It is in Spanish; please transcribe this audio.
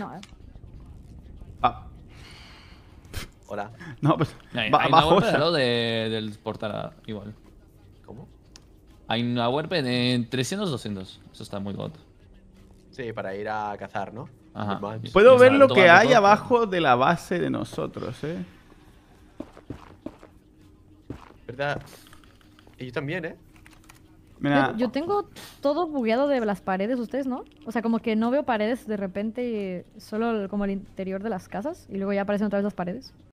No, eh. Ah. Hola. No, pues. del portal igual. ¿Cómo? Hay una huerta en 300-200. Eso está muy God. Sí, para ir a cazar, ¿no? Ajá. Puedo ver lo que hay abajo de la base de nosotros, ¿eh? ¿Verdad? Y yo también, ¿eh? Yo, yo, tengo todo bugueado de las paredes, ustedes, ¿no? O sea, como que no veo paredes de repente, eh, solo como el interior de las casas y luego ya aparecen otra vez las paredes.